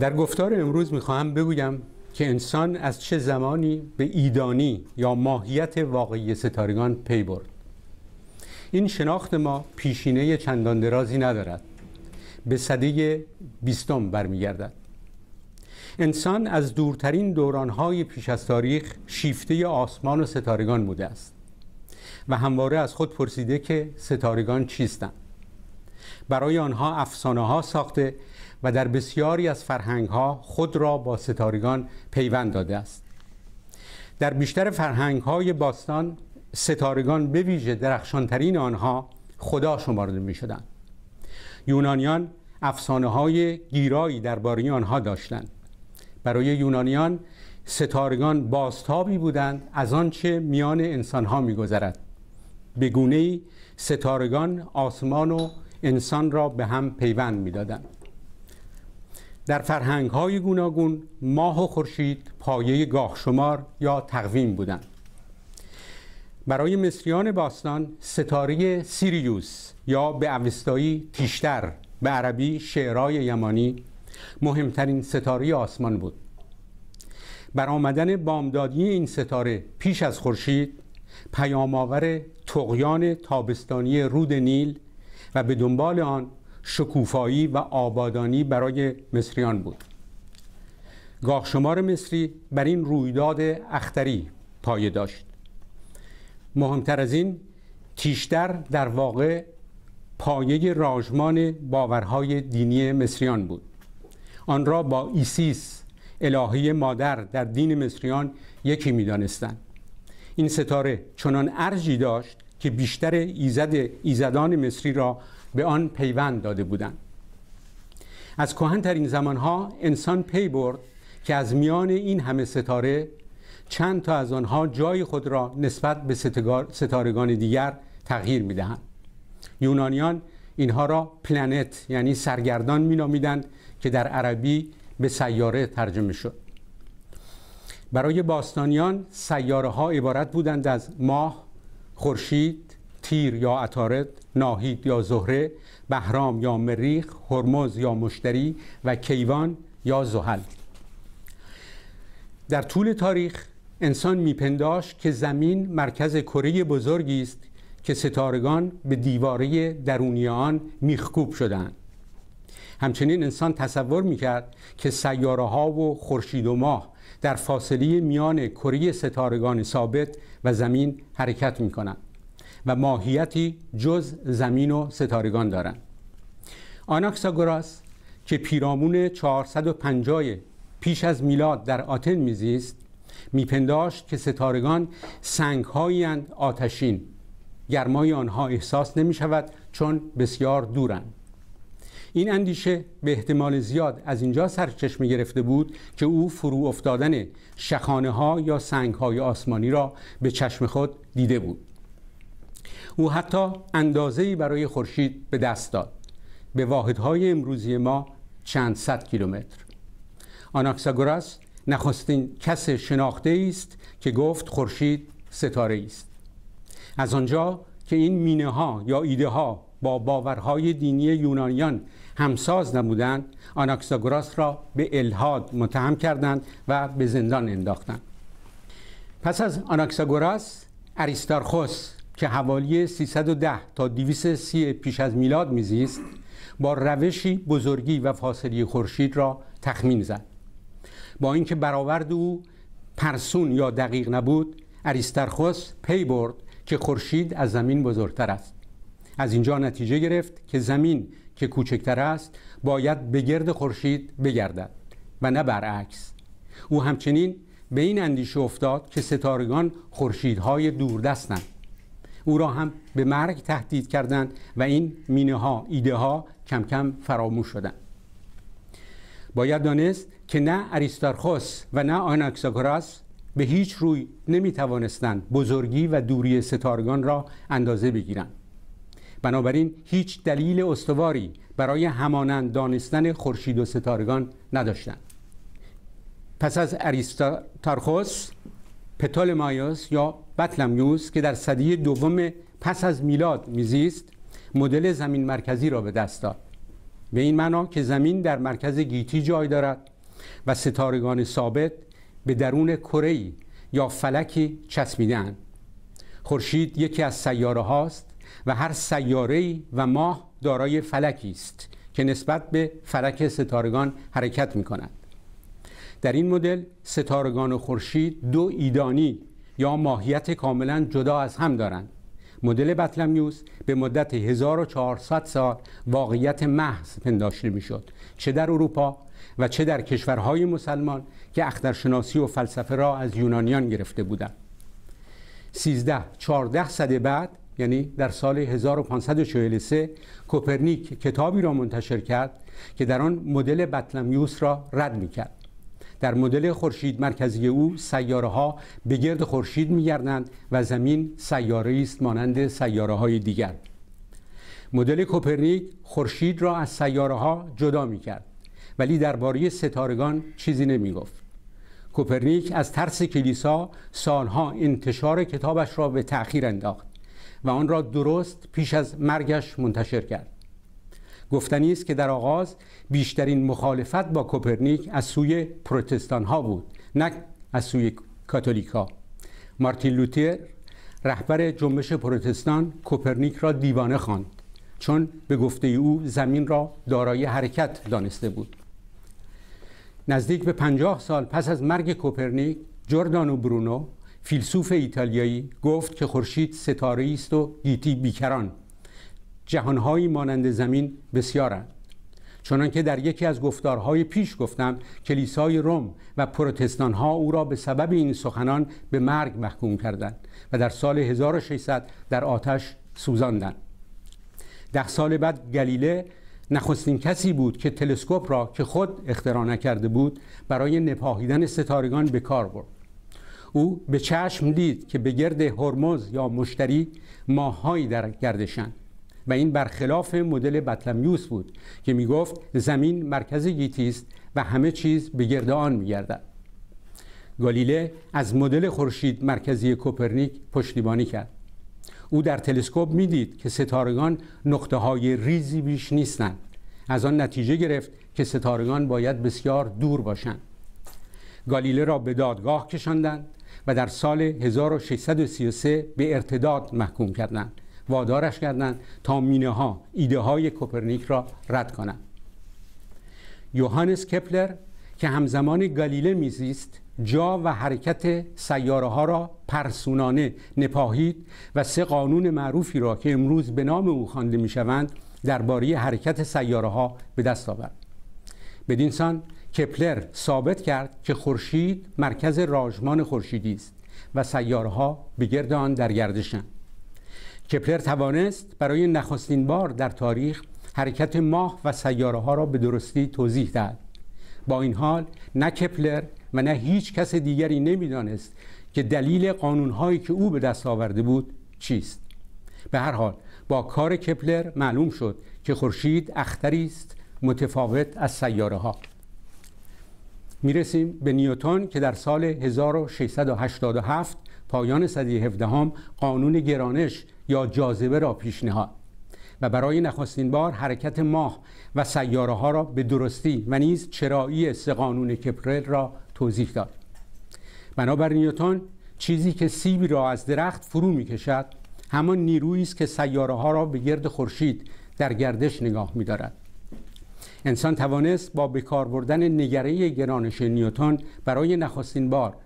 در گفتار امروز میخواهم بگویم که انسان از چه زمانی به ایدانی یا ماهیت واقعی ستارگان پی برد این شناخت ما پیشینه چندان درازی ندارد به صده بیستم برمیگردد انسان از دورترین دورانهای پیش از تاریخ شیفته آسمان و ستارگان بوده است و همواره از خود پرسیده که ستارگان چیستند برای آنها افسانه ها ساخته و در بسیاری از فرهنگ ها خود را با ستارگان پیوند داده است در بیشتر فرهنگ های باستان ستارگان به ویژه درخشانترین آنها خدا شمارده می شدند یونانیان افسانه های گیرایی درباره آنها داشتند برای یونانیان ستارگان باستابی بودند از آنچه میان انسان‌ها میگذرد به گونه ستارگان آسمان و انسان را به هم پیوند میدادند در فرهنگ های گوناگون ماه و خورشید پایه گاه یا تقویم بودند برای مصریان باستان ستاره سیریوس یا به اوستایی تیشتر به عربی شعرای یمانی مهمترین ستاره آسمان بود برآمدن بامدادی این ستاره پیش از خورشید پیامآور تقیان تابستانی رود نیل و به دنبال آن شکوفایی و آبادانی برای مصریان بود گاه شمار مصری بر این رویداد اختری پایه داشت مهمتر از این تیشتر در واقع پایه راجمان باورهای دینی مصریان بود آن را با ایسیس الهه مادر در دین مصریان یکی میدانستند این ستاره چنان ارجی داشت که بیشتر ایزد ایزدان مصری را به آن پیوند داده بودند از زمان زمانها انسان پی برد که از میان این همه ستاره چند تا از آنها جای خود را نسبت به ستارگان دیگر تغییر میدهند یونانیان اینها را پلنت یعنی سرگردان مینامیدند که در عربی به سیاره ترجمه شد برای باستانیان سیاره ها عبارت بودند از ماه، خورشید، تیر یا عطارد ناهید یا زهره بهرام یا مریخ هرمز یا مشتری و کیوان یا زحل در طول تاریخ انسان میپنداش که زمین مرکز کره بزرگی است که ستارگان به دیواره درونی آن میخکوب شدند همچنین انسان تصور میکرد که سیاره ها و خورشید و ماه در فاصله میان کره ستارگان ثابت و زمین حرکت میکنند و ماهیتی جز زمین و ستارگان دارند آناکساگوراس که پیرامون 450 پیش از میلاد در آتن میزیست میپنداشت که ستارگان سنگهایی آتشین گرمای آنها احساس نمی شود چون بسیار دورند این اندیشه به احتمال زیاد از اینجا سرچشمه گرفته بود که او فرو افتادن شخانه ها یا سنگ های آسمانی را به چشم خود دیده بود او حتی اندازه‌ای برای خورشید به دست داد به واحدهای امروزی ما چند صد کیلومتر آناکساگوراس نخستین کس شناخته است که گفت خورشید ستاره است از آنجا که این مینه ها یا ایده ها با باورهای دینی یونانیان همساز نبودند آناکساگوراس را به الهاد متهم کردند و به زندان انداختند پس از آناکساگوراس اریستارخوس که حوالی 310 تا 230 پیش از میلاد میزیست با روشی بزرگی و فاصله خورشید را تخمین زد با اینکه برآورد او پرسون یا دقیق نبود اریسترخوس پی برد که خورشید از زمین بزرگتر است از اینجا نتیجه گرفت که زمین که کوچکتر است باید به گرد خورشید بگردد و نه برعکس او همچنین به این اندیشه افتاد که ستارگان خورشیدهای دوردستند او را هم به مرگ تهدید کردند و این مینه ها ایده ها کم کم فراموش شدند باید دانست که نه اریستارخوس و نه آناکساگوراس به هیچ روی نمی توانستند بزرگی و دوری ستارگان را اندازه بگیرند بنابراین هیچ دلیل استواری برای همانند دانستن خورشید و ستارگان نداشتند پس از اریستارخوس پتولمایوس یا بطلمیوس که در صدیه دوم پس از میلاد میزیست مدل زمین مرکزی را به دست داد به این معنا که زمین در مرکز گیتی جای دارد و ستارگان ثابت به درون کره یا فلکی چسبیدن خورشید یکی از سیاره هاست و هر سیاره و ماه دارای فلکی است که نسبت به فلک ستارگان حرکت می کند. در این مدل ستارگان و خورشید دو ایدانی یا ماهیت کاملا جدا از هم دارند مدل بطلمیوس به مدت 1400 سال واقعیت محض پنداشته میشد چه در اروپا و چه در کشورهای مسلمان که اخترشناسی و فلسفه را از یونانیان گرفته بودند 13 14 سده بعد یعنی در سال 1543 کوپرنیک کتابی را منتشر کرد که در آن مدل بطلمیوس را رد می کرد در مدل خورشید مرکزی او سیاره ها به گرد خورشید میگردند و زمین سیاره است مانند سیاره های دیگر مدل کوپرنیک خورشید را از سیاره ها جدا می کرد ولی درباره ستارگان چیزی نمی گفت کوپرنیک از ترس کلیسا سالها انتشار کتابش را به تأخیر انداخت و آن را درست پیش از مرگش منتشر کرد گفتنی است که در آغاز بیشترین مخالفت با کوپرنیک از سوی پروتستان ها بود نه از سوی کاتولیک مارتین لوتر رهبر جنبش پروتستان کوپرنیک را دیوانه خواند چون به گفته او زمین را دارای حرکت دانسته بود نزدیک به پنجاه سال پس از مرگ کوپرنیک جردانو برونو فیلسوف ایتالیایی گفت که خورشید ستاره است و گیتی بیکران جهانهایی مانند زمین بسیارند چنان که در یکی از گفتارهای پیش گفتم کلیسای روم و ها او را به سبب این سخنان به مرگ محکوم کردند و در سال 1600 در آتش سوزاندند ده سال بعد گلیله نخستین کسی بود که تلسکوپ را که خود اختراع نکرده بود برای نپاهیدن ستارگان به کار برد او به چشم دید که به گرد هرمز یا مشتری ماههایی در گردشند و این برخلاف مدل بطلمیوس بود که میگفت زمین مرکز گیتی است و همه چیز به گرد آن میگردد گالیله از مدل خورشید مرکزی کوپرنیک پشتیبانی کرد او در تلسکوپ میدید که ستارگان نقطه های ریزی بیش نیستند از آن نتیجه گرفت که ستارگان باید بسیار دور باشند گالیله را به دادگاه کشاندند و در سال 1633 به ارتداد محکوم کردند وادارش کردند تا مینه ها ایده های کوپرنیک را رد کنند یوهانس کپلر که همزمان گالیله میزیست جا و حرکت سیاره ها را پرسونانه نپاهید و سه قانون معروفی را که امروز به نام او خوانده میشوند درباره حرکت سیاره ها به دست آورد بدین سان کپلر ثابت کرد که خورشید مرکز راژمان خورشیدی است و سیاره ها به گرد آن در گردشند کپلر توانست برای نخستین بار در تاریخ حرکت ماه و سیاره ها را به درستی توضیح دهد با این حال نه کپلر و نه هیچ کس دیگری نمیدانست که دلیل قانونهایی که او به دست آورده بود چیست به هر حال با کار کپلر معلوم شد که خورشید اختری است متفاوت از سیاره ها میرسیم به نیوتون که در سال 1687 پایان صدی 17 قانون گرانش یا جاذبه را پیشنهاد و برای نخستین بار حرکت ماه و سیاره ها را به درستی و نیز چرایی سه قانون کپرل را توضیح داد بنابر نیوتون چیزی که سیبی را از درخت فرو می کشد همان نیرویی است که سیاره ها را به گرد خورشید در گردش نگاه می دارد انسان توانست با بکار بردن نگره گرانش نیوتون برای نخستین بار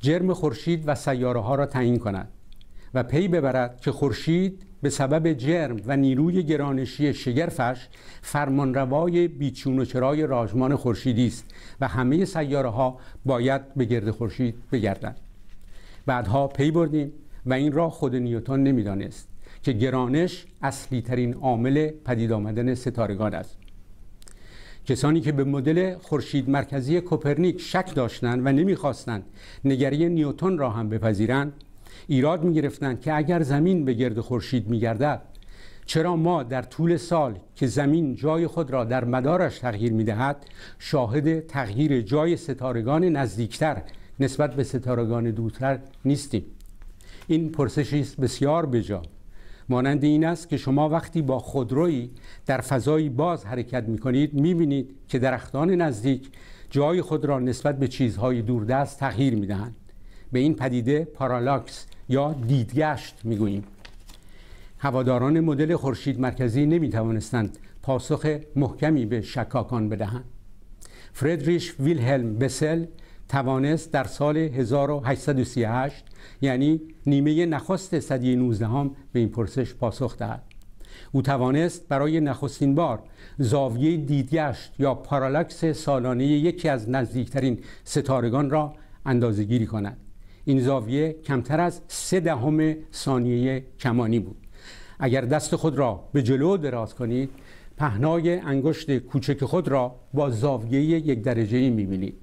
جرم خورشید و سیاره ها را تعیین کند و پی ببرد که خورشید به سبب جرم و نیروی گرانشی شگرفش فرمانروای بیچون و چرای راجمان خورشیدی است و همه سیاره ها باید به گرد خورشید بگردند بعدها پی بردیم و این را خود نیوتن نمیدانست که گرانش اصلی ترین عامل پدید آمدن ستارگان است کسانی که به مدل خورشید مرکزی کوپرنیک شک داشتند و نمیخواستند نگری نیوتون را هم بپذیرند ایراد میگرفتند که اگر زمین به گرد خورشید میگردد چرا ما در طول سال که زمین جای خود را در مدارش تغییر میدهد شاهد تغییر جای ستارگان نزدیکتر نسبت به ستارگان دورتر نیستیم این پرسشی بسیار بجا مانند این است که شما وقتی با خودرویی در فضایی باز حرکت می کنید می بینید که درختان نزدیک جای خود را نسبت به چیزهای دوردست تغییر می دهند. به این پدیده پارالاکس یا دیدگشت می گوییم. هواداران مدل خورشید مرکزی نمی توانستند پاسخ محکمی به شکاکان بدهند. فردریش ویلهلم بسل توانست در سال 1838 یعنی نیمه نخست صدی 19 هم به این پرسش پاسخ دهد او توانست برای نخستین بار زاویه دیدگشت یا پارالکس سالانه یکی از نزدیکترین ستارگان را گیری کند این زاویه کمتر از سه دهم ثانیه کمانی بود اگر دست خود را به جلو دراز کنید پهنای انگشت کوچک خود را با زاویه یک درجه می‌بینید.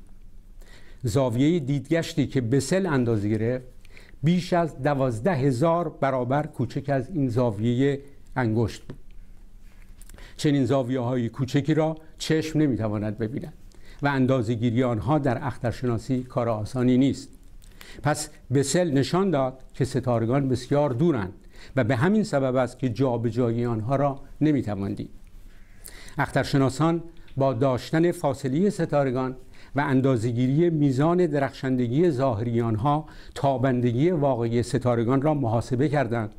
زاویه دیدگشتی که بسل اندازه گرفت بیش از دوازده هزار برابر کوچک از این زاویه انگشت بود چنین زاویه های کوچکی را چشم نمیتواند ببیند و اندازه آنها در اخترشناسی کار آسانی نیست پس بسل نشان داد که ستارگان بسیار دورند و به همین سبب است که جابجایی آنها را نمیتوان اخترشناسان با داشتن فاصله ستارگان و اندازگیری میزان درخشندگی ظاهری ها تابندگی واقعی ستارگان را محاسبه کردند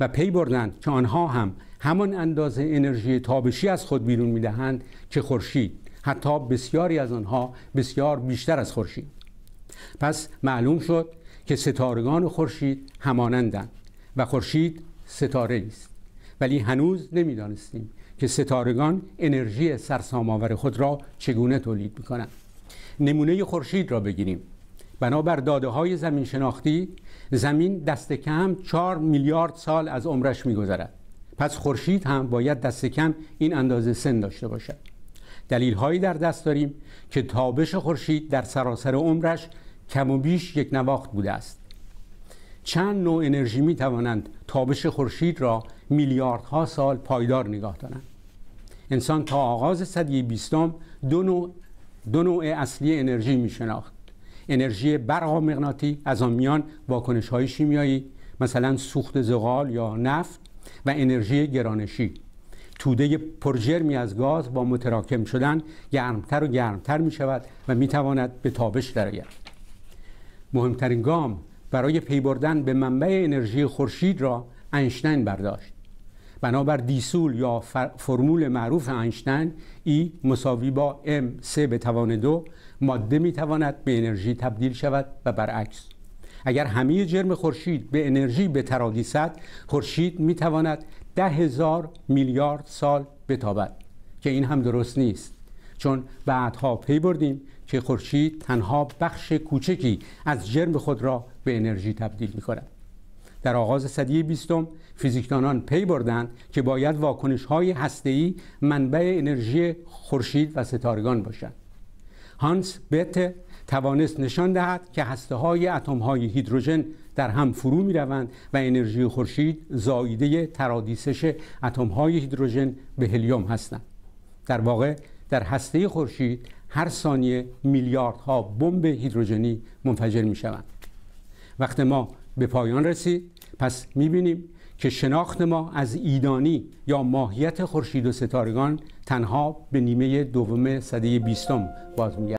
و پی بردند که آنها هم همان اندازه انرژی تابشی از خود بیرون میدهند که خورشید حتی بسیاری از آنها بسیار بیشتر از خورشید پس معلوم شد که ستارگان خورشید همانندند و خورشید ستاره است ولی هنوز نمیدانستیم که ستارگان انرژی آور خود را چگونه تولید کنند نمونه خورشید را بگیریم بنابر داده های زمین شناختی زمین دست کم 4 میلیارد سال از عمرش میگذرد پس خورشید هم باید دست کم این اندازه سن داشته باشد دلیل هایی در دست داریم که تابش خورشید در سراسر عمرش کم و بیش یک نواخت بوده است چند نوع انرژی می توانند تابش خورشید را میلیاردها سال پایدار نگاه دارند انسان تا آغاز صدی بیستم دو نوع دو نوع اصلی انرژی می شناخت انرژی برق و مغناطی از آن میان واکنش های شیمیایی مثلا سوخت زغال یا نفت و انرژی گرانشی توده پرجرمی از گاز با متراکم شدن گرمتر و گرمتر می شود و می تواند به تابش درآید مهمترین گام برای پی بردن به منبع انرژی خورشید را انشتین برداشت بنابر دیسول یا فرمول معروف انشتن ای مساوی با ام سه به توان دو ماده میتواند به انرژی تبدیل شود و برعکس اگر همه جرم خورشید به انرژی به ترادی خورشید میتواند ده هزار میلیارد سال بتابد که این هم درست نیست چون بعدها پی بردیم که خورشید تنها بخش کوچکی از جرم خود را به انرژی تبدیل می کند. در آغاز صدی بیستم فیزیکدانان پی بردند که باید واکنش های هسته‌ای منبع انرژی خورشید و ستارگان باشند هانس بت توانست نشان دهد که هسته های اتم های هیدروژن در هم فرو می روند و انرژی خورشید زاییده ترادیسش اتم های هیدروژن به هلیوم هستند در واقع در هسته خورشید هر ثانیه میلیاردها بمب هیدروژنی منفجر می شوند وقت ما به پایان رسید پس میبینیم که شناخت ما از ایدانی یا ماهیت خورشید و ستارگان تنها به نیمه دوم سده بیستم باز میگرد